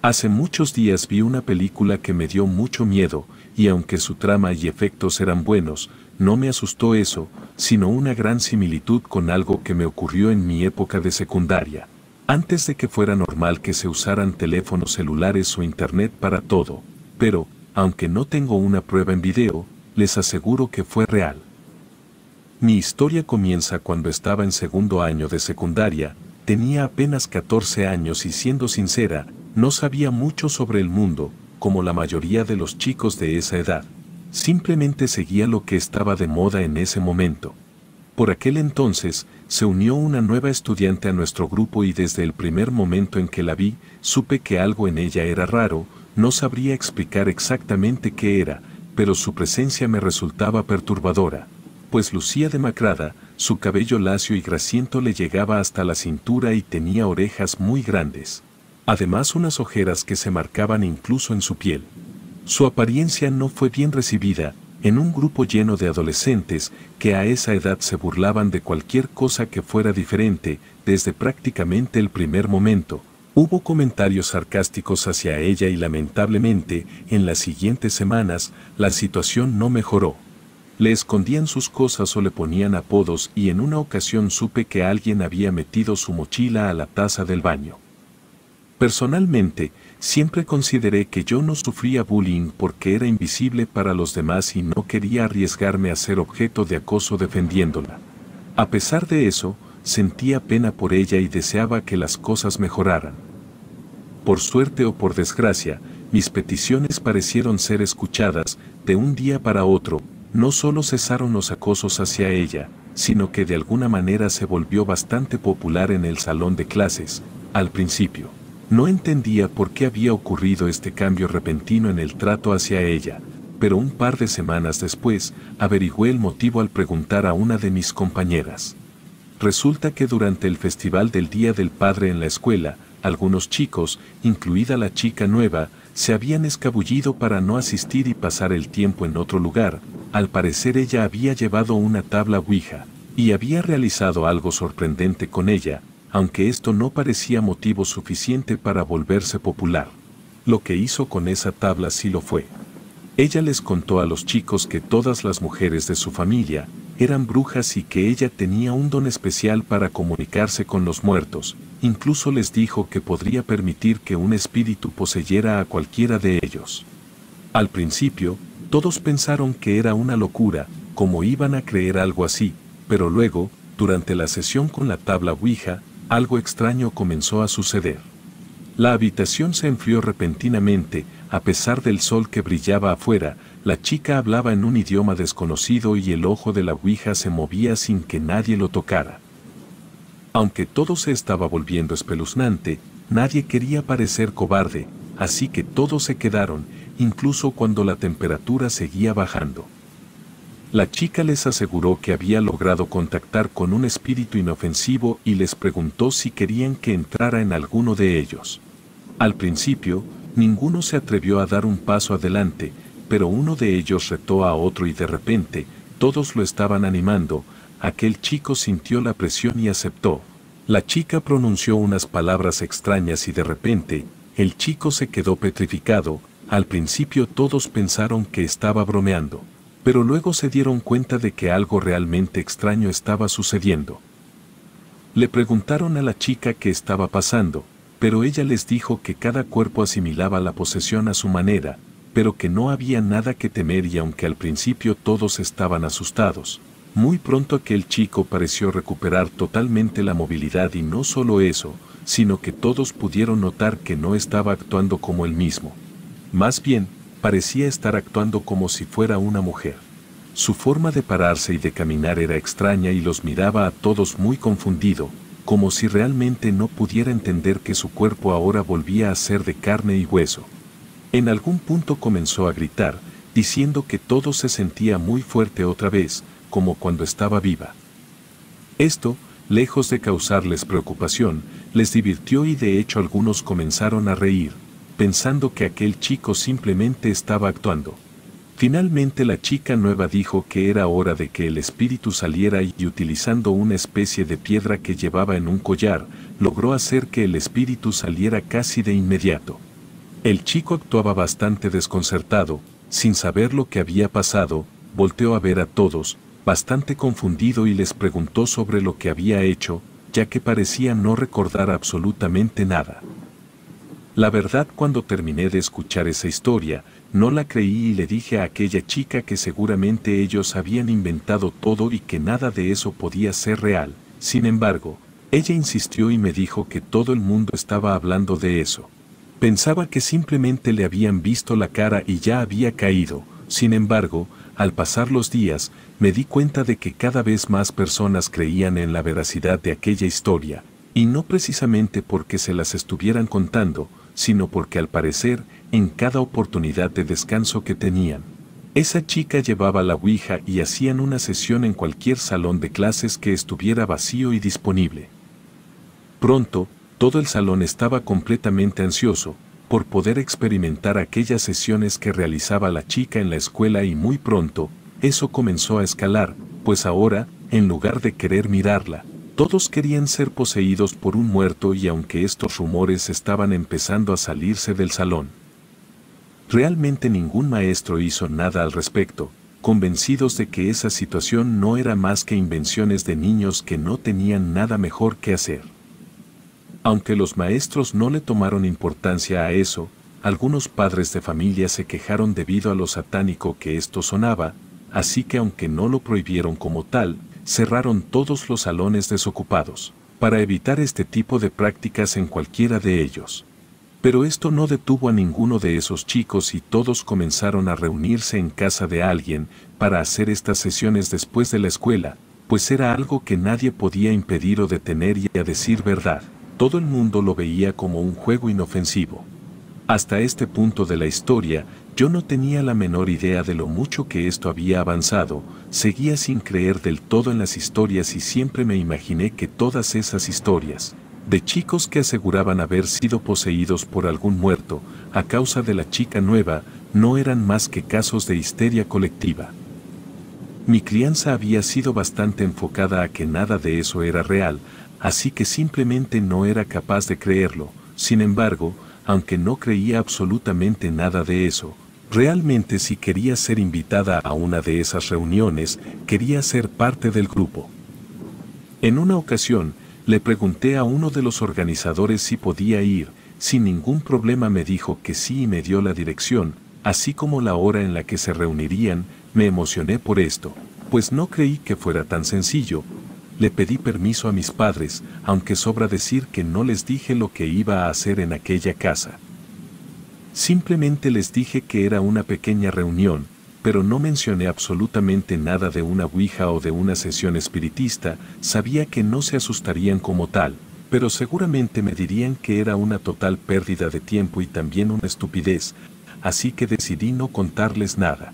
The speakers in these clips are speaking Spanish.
Hace muchos días vi una película que me dio mucho miedo, y aunque su trama y efectos eran buenos, no me asustó eso, sino una gran similitud con algo que me ocurrió en mi época de secundaria, antes de que fuera normal que se usaran teléfonos celulares o internet para todo, pero, aunque no tengo una prueba en video, les aseguro que fue real. Mi historia comienza cuando estaba en segundo año de secundaria, tenía apenas 14 años y siendo sincera, no sabía mucho sobre el mundo, como la mayoría de los chicos de esa edad. Simplemente seguía lo que estaba de moda en ese momento. Por aquel entonces, se unió una nueva estudiante a nuestro grupo y desde el primer momento en que la vi, supe que algo en ella era raro, no sabría explicar exactamente qué era, pero su presencia me resultaba perturbadora, pues lucía demacrada, su cabello lacio y graciento le llegaba hasta la cintura y tenía orejas muy grandes además unas ojeras que se marcaban incluso en su piel. Su apariencia no fue bien recibida en un grupo lleno de adolescentes que a esa edad se burlaban de cualquier cosa que fuera diferente desde prácticamente el primer momento. Hubo comentarios sarcásticos hacia ella y lamentablemente, en las siguientes semanas, la situación no mejoró. Le escondían sus cosas o le ponían apodos y en una ocasión supe que alguien había metido su mochila a la taza del baño. Personalmente, siempre consideré que yo no sufría bullying porque era invisible para los demás y no quería arriesgarme a ser objeto de acoso defendiéndola. A pesar de eso, sentía pena por ella y deseaba que las cosas mejoraran. Por suerte o por desgracia, mis peticiones parecieron ser escuchadas, de un día para otro, no solo cesaron los acosos hacia ella, sino que de alguna manera se volvió bastante popular en el salón de clases, al principio. No entendía por qué había ocurrido este cambio repentino en el trato hacia ella, pero un par de semanas después averigüé el motivo al preguntar a una de mis compañeras. Resulta que durante el festival del Día del Padre en la escuela, algunos chicos, incluida la chica nueva, se habían escabullido para no asistir y pasar el tiempo en otro lugar. Al parecer ella había llevado una tabla Ouija, y había realizado algo sorprendente con ella, aunque esto no parecía motivo suficiente para volverse popular. Lo que hizo con esa tabla sí lo fue. Ella les contó a los chicos que todas las mujeres de su familia eran brujas y que ella tenía un don especial para comunicarse con los muertos, incluso les dijo que podría permitir que un espíritu poseyera a cualquiera de ellos. Al principio, todos pensaron que era una locura, como iban a creer algo así, pero luego, durante la sesión con la tabla Ouija, algo extraño comenzó a suceder. La habitación se enfrió repentinamente, a pesar del sol que brillaba afuera, la chica hablaba en un idioma desconocido y el ojo de la Ouija se movía sin que nadie lo tocara. Aunque todo se estaba volviendo espeluznante, nadie quería parecer cobarde, así que todos se quedaron, incluso cuando la temperatura seguía bajando. La chica les aseguró que había logrado contactar con un espíritu inofensivo y les preguntó si querían que entrara en alguno de ellos. Al principio, ninguno se atrevió a dar un paso adelante, pero uno de ellos retó a otro y de repente, todos lo estaban animando, aquel chico sintió la presión y aceptó. La chica pronunció unas palabras extrañas y de repente, el chico se quedó petrificado, al principio todos pensaron que estaba bromeando pero luego se dieron cuenta de que algo realmente extraño estaba sucediendo. Le preguntaron a la chica qué estaba pasando, pero ella les dijo que cada cuerpo asimilaba la posesión a su manera, pero que no había nada que temer y aunque al principio todos estaban asustados, muy pronto aquel chico pareció recuperar totalmente la movilidad y no solo eso, sino que todos pudieron notar que no estaba actuando como él mismo. Más bien, parecía estar actuando como si fuera una mujer. Su forma de pararse y de caminar era extraña y los miraba a todos muy confundido, como si realmente no pudiera entender que su cuerpo ahora volvía a ser de carne y hueso. En algún punto comenzó a gritar, diciendo que todo se sentía muy fuerte otra vez, como cuando estaba viva. Esto, lejos de causarles preocupación, les divirtió y de hecho algunos comenzaron a reír, pensando que aquel chico simplemente estaba actuando. Finalmente la chica nueva dijo que era hora de que el espíritu saliera y utilizando una especie de piedra que llevaba en un collar, logró hacer que el espíritu saliera casi de inmediato. El chico actuaba bastante desconcertado, sin saber lo que había pasado, volteó a ver a todos, bastante confundido y les preguntó sobre lo que había hecho, ya que parecía no recordar absolutamente nada. La verdad cuando terminé de escuchar esa historia, no la creí y le dije a aquella chica que seguramente ellos habían inventado todo y que nada de eso podía ser real. Sin embargo, ella insistió y me dijo que todo el mundo estaba hablando de eso. Pensaba que simplemente le habían visto la cara y ya había caído. Sin embargo, al pasar los días, me di cuenta de que cada vez más personas creían en la veracidad de aquella historia, y no precisamente porque se las estuvieran contando, sino porque al parecer, en cada oportunidad de descanso que tenían, esa chica llevaba la Ouija y hacían una sesión en cualquier salón de clases que estuviera vacío y disponible. Pronto, todo el salón estaba completamente ansioso por poder experimentar aquellas sesiones que realizaba la chica en la escuela y muy pronto, eso comenzó a escalar, pues ahora, en lugar de querer mirarla, todos querían ser poseídos por un muerto y aunque estos rumores estaban empezando a salirse del salón, realmente ningún maestro hizo nada al respecto, convencidos de que esa situación no era más que invenciones de niños que no tenían nada mejor que hacer. Aunque los maestros no le tomaron importancia a eso, algunos padres de familia se quejaron debido a lo satánico que esto sonaba, así que aunque no lo prohibieron como tal, cerraron todos los salones desocupados, para evitar este tipo de prácticas en cualquiera de ellos. Pero esto no detuvo a ninguno de esos chicos y todos comenzaron a reunirse en casa de alguien para hacer estas sesiones después de la escuela, pues era algo que nadie podía impedir o detener y a decir verdad, todo el mundo lo veía como un juego inofensivo. Hasta este punto de la historia, yo no tenía la menor idea de lo mucho que esto había avanzado, seguía sin creer del todo en las historias y siempre me imaginé que todas esas historias, de chicos que aseguraban haber sido poseídos por algún muerto, a causa de la chica nueva, no eran más que casos de histeria colectiva. Mi crianza había sido bastante enfocada a que nada de eso era real, así que simplemente no era capaz de creerlo, sin embargo, aunque no creía absolutamente nada de eso, realmente si quería ser invitada a una de esas reuniones, quería ser parte del grupo. En una ocasión, le pregunté a uno de los organizadores si podía ir, sin ningún problema me dijo que sí y me dio la dirección, así como la hora en la que se reunirían, me emocioné por esto, pues no creí que fuera tan sencillo, le pedí permiso a mis padres, aunque sobra decir que no les dije lo que iba a hacer en aquella casa. Simplemente les dije que era una pequeña reunión, pero no mencioné absolutamente nada de una Ouija o de una sesión espiritista, sabía que no se asustarían como tal, pero seguramente me dirían que era una total pérdida de tiempo y también una estupidez, así que decidí no contarles nada.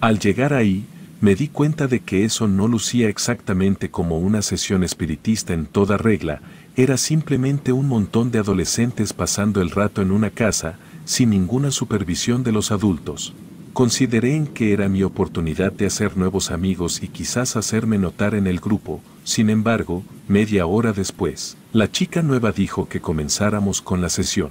Al llegar ahí, me di cuenta de que eso no lucía exactamente como una sesión espiritista en toda regla, era simplemente un montón de adolescentes pasando el rato en una casa, sin ninguna supervisión de los adultos. Consideré en que era mi oportunidad de hacer nuevos amigos y quizás hacerme notar en el grupo, sin embargo, media hora después, la chica nueva dijo que comenzáramos con la sesión.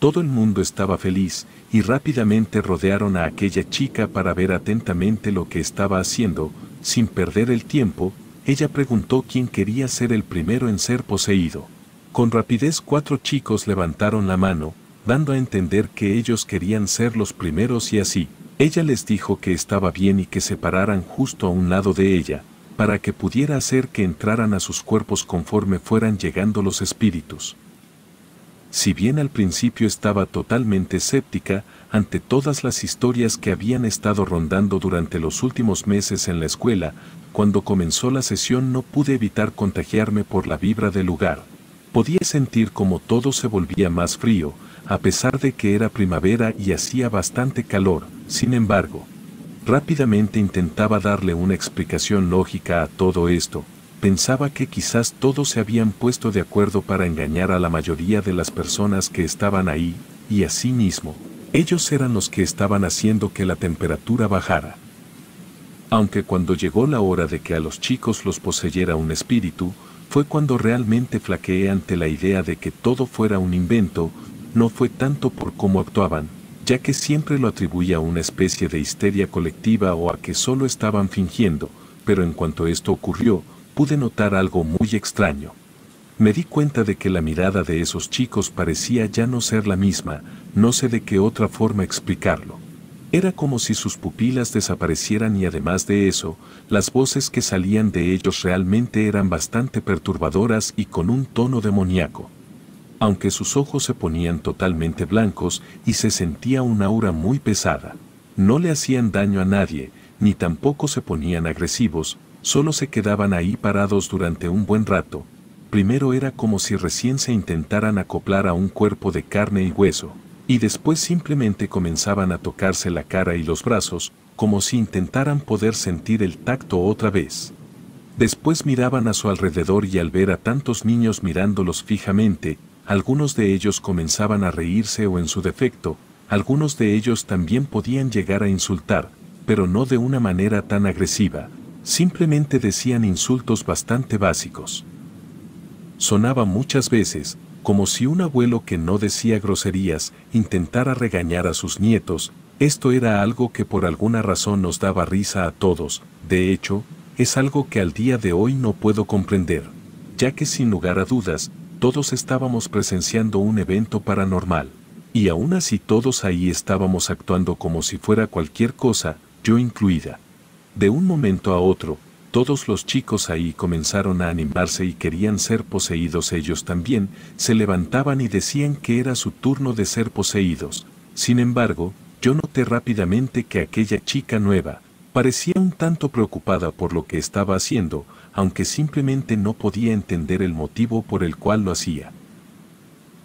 Todo el mundo estaba feliz, y rápidamente rodearon a aquella chica para ver atentamente lo que estaba haciendo, sin perder el tiempo, ella preguntó quién quería ser el primero en ser poseído. Con rapidez cuatro chicos levantaron la mano, dando a entender que ellos querían ser los primeros y así. Ella les dijo que estaba bien y que se pararan justo a un lado de ella, para que pudiera hacer que entraran a sus cuerpos conforme fueran llegando los espíritus si bien al principio estaba totalmente escéptica ante todas las historias que habían estado rondando durante los últimos meses en la escuela, cuando comenzó la sesión no pude evitar contagiarme por la vibra del lugar. Podía sentir como todo se volvía más frío, a pesar de que era primavera y hacía bastante calor, sin embargo. Rápidamente intentaba darle una explicación lógica a todo esto, pensaba que quizás todos se habían puesto de acuerdo para engañar a la mayoría de las personas que estaban ahí, y asimismo, ellos eran los que estaban haciendo que la temperatura bajara. Aunque cuando llegó la hora de que a los chicos los poseyera un espíritu, fue cuando realmente flaqueé ante la idea de que todo fuera un invento, no fue tanto por cómo actuaban, ya que siempre lo atribuía a una especie de histeria colectiva o a que solo estaban fingiendo, pero en cuanto esto ocurrió, pude notar algo muy extraño. Me di cuenta de que la mirada de esos chicos parecía ya no ser la misma, no sé de qué otra forma explicarlo. Era como si sus pupilas desaparecieran y además de eso, las voces que salían de ellos realmente eran bastante perturbadoras y con un tono demoníaco. Aunque sus ojos se ponían totalmente blancos y se sentía una aura muy pesada. No le hacían daño a nadie, ni tampoco se ponían agresivos, solo se quedaban ahí parados durante un buen rato, primero era como si recién se intentaran acoplar a un cuerpo de carne y hueso, y después simplemente comenzaban a tocarse la cara y los brazos, como si intentaran poder sentir el tacto otra vez. Después miraban a su alrededor y al ver a tantos niños mirándolos fijamente, algunos de ellos comenzaban a reírse o en su defecto, algunos de ellos también podían llegar a insultar, pero no de una manera tan agresiva, simplemente decían insultos bastante básicos. Sonaba muchas veces como si un abuelo que no decía groserías intentara regañar a sus nietos, esto era algo que por alguna razón nos daba risa a todos, de hecho, es algo que al día de hoy no puedo comprender, ya que sin lugar a dudas, todos estábamos presenciando un evento paranormal, y aún así todos ahí estábamos actuando como si fuera cualquier cosa, yo incluida. De un momento a otro, todos los chicos ahí comenzaron a animarse y querían ser poseídos ellos también, se levantaban y decían que era su turno de ser poseídos. Sin embargo, yo noté rápidamente que aquella chica nueva parecía un tanto preocupada por lo que estaba haciendo, aunque simplemente no podía entender el motivo por el cual lo hacía.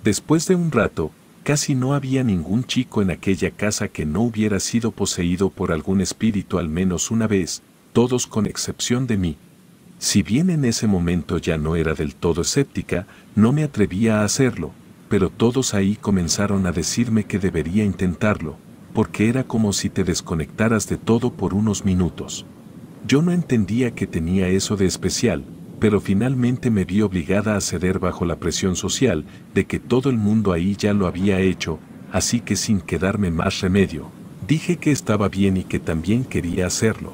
Después de un rato, Casi no había ningún chico en aquella casa que no hubiera sido poseído por algún espíritu al menos una vez, todos con excepción de mí. Si bien en ese momento ya no era del todo escéptica, no me atrevía a hacerlo, pero todos ahí comenzaron a decirme que debería intentarlo, porque era como si te desconectaras de todo por unos minutos. Yo no entendía que tenía eso de especial, pero finalmente me vi obligada a ceder bajo la presión social de que todo el mundo ahí ya lo había hecho, así que sin quedarme más remedio, dije que estaba bien y que también quería hacerlo.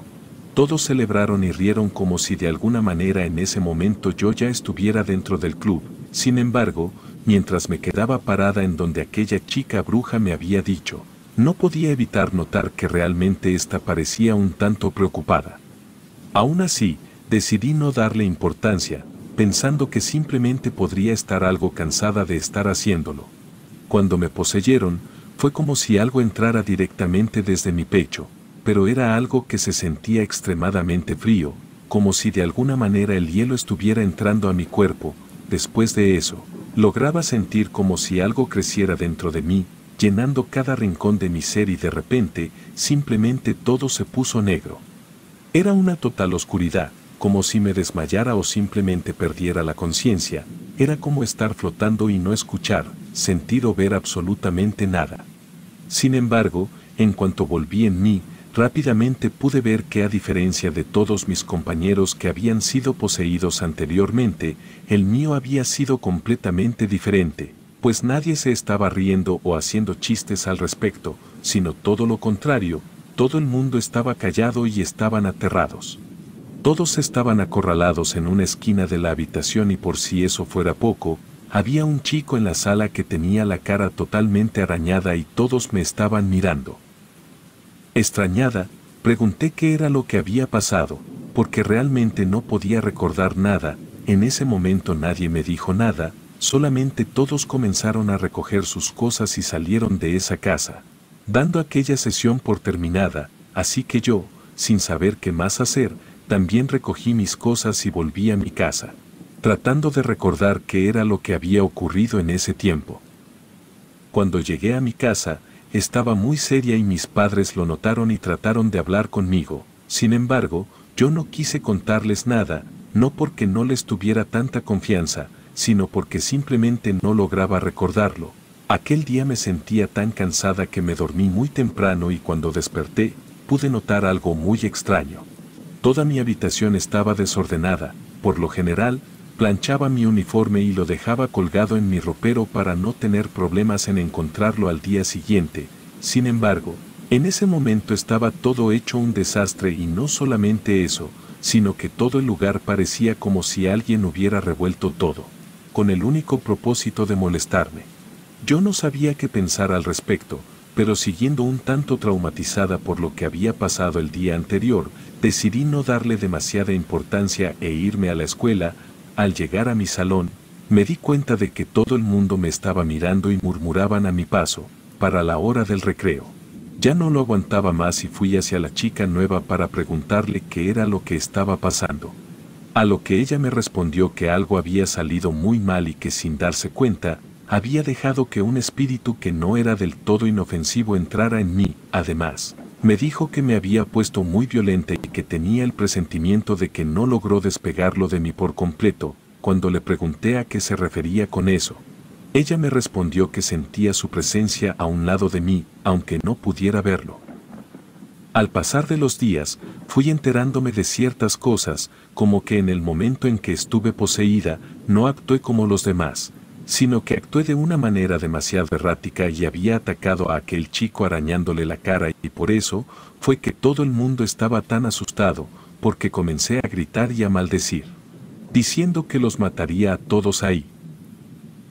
Todos celebraron y rieron como si de alguna manera en ese momento yo ya estuviera dentro del club, sin embargo, mientras me quedaba parada en donde aquella chica bruja me había dicho, no podía evitar notar que realmente ésta parecía un tanto preocupada. Aún así, Decidí no darle importancia, pensando que simplemente podría estar algo cansada de estar haciéndolo. Cuando me poseyeron, fue como si algo entrara directamente desde mi pecho, pero era algo que se sentía extremadamente frío, como si de alguna manera el hielo estuviera entrando a mi cuerpo. Después de eso, lograba sentir como si algo creciera dentro de mí, llenando cada rincón de mi ser y de repente, simplemente todo se puso negro. Era una total oscuridad, como si me desmayara o simplemente perdiera la conciencia, era como estar flotando y no escuchar, sentir o ver absolutamente nada. Sin embargo, en cuanto volví en mí, rápidamente pude ver que a diferencia de todos mis compañeros que habían sido poseídos anteriormente, el mío había sido completamente diferente, pues nadie se estaba riendo o haciendo chistes al respecto, sino todo lo contrario, todo el mundo estaba callado y estaban aterrados. Todos estaban acorralados en una esquina de la habitación y por si eso fuera poco, había un chico en la sala que tenía la cara totalmente arañada y todos me estaban mirando. Extrañada, pregunté qué era lo que había pasado, porque realmente no podía recordar nada, en ese momento nadie me dijo nada, solamente todos comenzaron a recoger sus cosas y salieron de esa casa, dando aquella sesión por terminada, así que yo, sin saber qué más hacer, también recogí mis cosas y volví a mi casa, tratando de recordar qué era lo que había ocurrido en ese tiempo. Cuando llegué a mi casa, estaba muy seria y mis padres lo notaron y trataron de hablar conmigo. Sin embargo, yo no quise contarles nada, no porque no les tuviera tanta confianza, sino porque simplemente no lograba recordarlo. Aquel día me sentía tan cansada que me dormí muy temprano y cuando desperté, pude notar algo muy extraño. Toda mi habitación estaba desordenada, por lo general, planchaba mi uniforme y lo dejaba colgado en mi ropero para no tener problemas en encontrarlo al día siguiente. Sin embargo, en ese momento estaba todo hecho un desastre y no solamente eso, sino que todo el lugar parecía como si alguien hubiera revuelto todo, con el único propósito de molestarme. Yo no sabía qué pensar al respecto, pero siguiendo un tanto traumatizada por lo que había pasado el día anterior, decidí no darle demasiada importancia e irme a la escuela, al llegar a mi salón, me di cuenta de que todo el mundo me estaba mirando y murmuraban a mi paso, para la hora del recreo. Ya no lo aguantaba más y fui hacia la chica nueva para preguntarle qué era lo que estaba pasando. A lo que ella me respondió que algo había salido muy mal y que sin darse cuenta, había dejado que un espíritu que no era del todo inofensivo entrara en mí, además, me dijo que me había puesto muy violenta y que tenía el presentimiento de que no logró despegarlo de mí por completo, cuando le pregunté a qué se refería con eso. Ella me respondió que sentía su presencia a un lado de mí, aunque no pudiera verlo. Al pasar de los días, fui enterándome de ciertas cosas, como que en el momento en que estuve poseída, no actué como los demás, sino que actué de una manera demasiado errática y había atacado a aquel chico arañándole la cara y por eso fue que todo el mundo estaba tan asustado, porque comencé a gritar y a maldecir, diciendo que los mataría a todos ahí.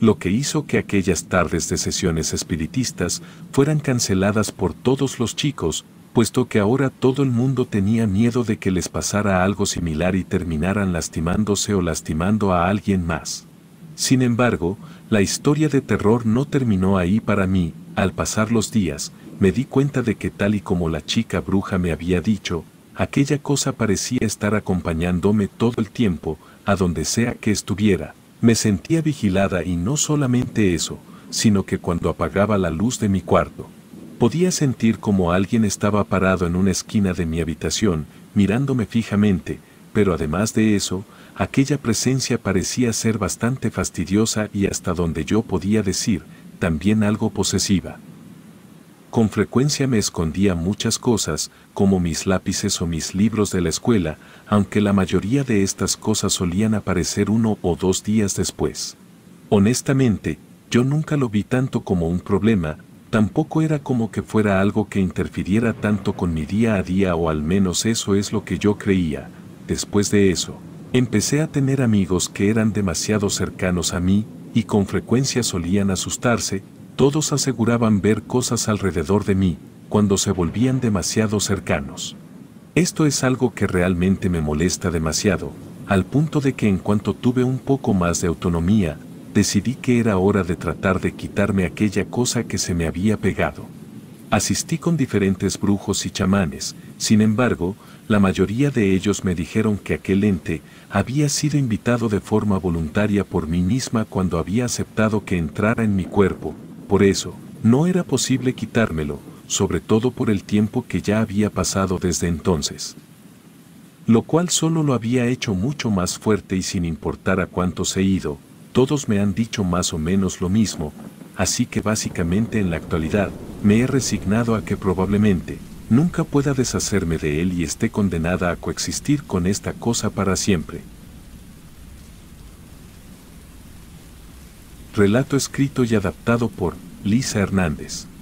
Lo que hizo que aquellas tardes de sesiones espiritistas fueran canceladas por todos los chicos, puesto que ahora todo el mundo tenía miedo de que les pasara algo similar y terminaran lastimándose o lastimando a alguien más. Sin embargo, la historia de terror no terminó ahí para mí, al pasar los días, me di cuenta de que tal y como la chica bruja me había dicho, aquella cosa parecía estar acompañándome todo el tiempo, a donde sea que estuviera. Me sentía vigilada y no solamente eso, sino que cuando apagaba la luz de mi cuarto, podía sentir como alguien estaba parado en una esquina de mi habitación, mirándome fijamente, pero además de eso, aquella presencia parecía ser bastante fastidiosa y hasta donde yo podía decir, también algo posesiva. Con frecuencia me escondía muchas cosas, como mis lápices o mis libros de la escuela, aunque la mayoría de estas cosas solían aparecer uno o dos días después. Honestamente, yo nunca lo vi tanto como un problema, tampoco era como que fuera algo que interfiriera tanto con mi día a día o al menos eso es lo que yo creía, después de eso. Empecé a tener amigos que eran demasiado cercanos a mí, y con frecuencia solían asustarse, todos aseguraban ver cosas alrededor de mí, cuando se volvían demasiado cercanos. Esto es algo que realmente me molesta demasiado, al punto de que en cuanto tuve un poco más de autonomía, decidí que era hora de tratar de quitarme aquella cosa que se me había pegado. Asistí con diferentes brujos y chamanes, sin embargo, la mayoría de ellos me dijeron que aquel ente había sido invitado de forma voluntaria por mí misma cuando había aceptado que entrara en mi cuerpo, por eso, no era posible quitármelo, sobre todo por el tiempo que ya había pasado desde entonces. Lo cual solo lo había hecho mucho más fuerte y sin importar a cuántos he ido, todos me han dicho más o menos lo mismo, así que básicamente en la actualidad, me he resignado a que probablemente, nunca pueda deshacerme de él y esté condenada a coexistir con esta cosa para siempre. Relato escrito y adaptado por Lisa Hernández.